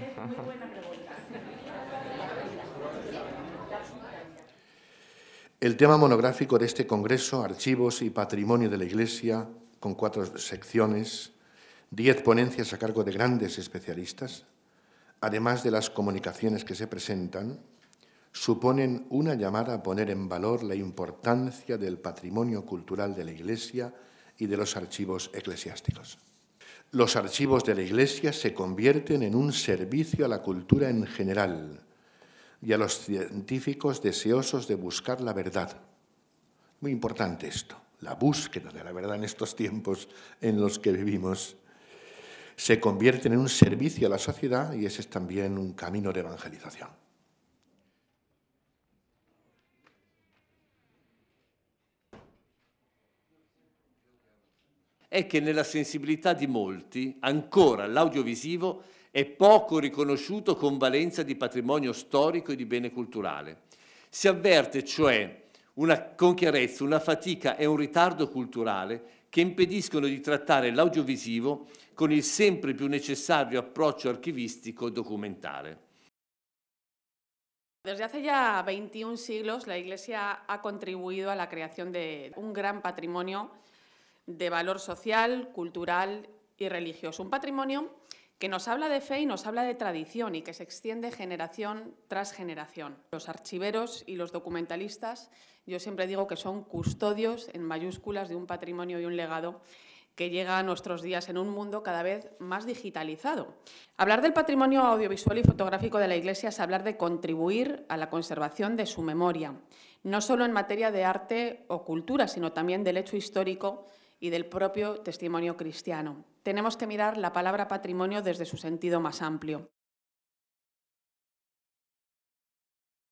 El tema monográfico de este Congreso, Archivos y Patrimonio de la Iglesia, con cuatro secciones, diez ponencias a cargo de grandes especialistas, además de las comunicaciones que se presentan, suponen una llamada a poner en valor la importancia del patrimonio cultural de la Iglesia y de los archivos eclesiásticos. Los archivos de la Iglesia se convierten en un servicio a la cultura en general y a los científicos deseosos de buscar la verdad. Muy importante esto, la búsqueda de la verdad en estos tiempos en los que vivimos. Se convierten en un servicio a la sociedad y ese es también un camino de evangelización. è che nella sensibilità di molti ancora l'audiovisivo è poco riconosciuto con valenza di patrimonio storico e di bene culturale. Si avverte cioè una, con chiarezza una fatica e un ritardo culturale che impediscono di trattare l'audiovisivo con il sempre più necessario approccio archivistico e documentale. Desde hace ya 21 siglos la Iglesia ha contribuido a la creación de un gran patrimonio de valor social, cultural y religioso. Un patrimonio que nos habla de fe y nos habla de tradición y que se extiende generación tras generación. Los archiveros y los documentalistas, yo siempre digo que son custodios en mayúsculas de un patrimonio y un legado que llega a nuestros días en un mundo cada vez más digitalizado. Hablar del patrimonio audiovisual y fotográfico de la Iglesia es hablar de contribuir a la conservación de su memoria, no solo en materia de arte o cultura, sino también del hecho histórico y del propio testimonio cristiano. Tenemos que mirar la palabra patrimonio desde su sentido más amplio.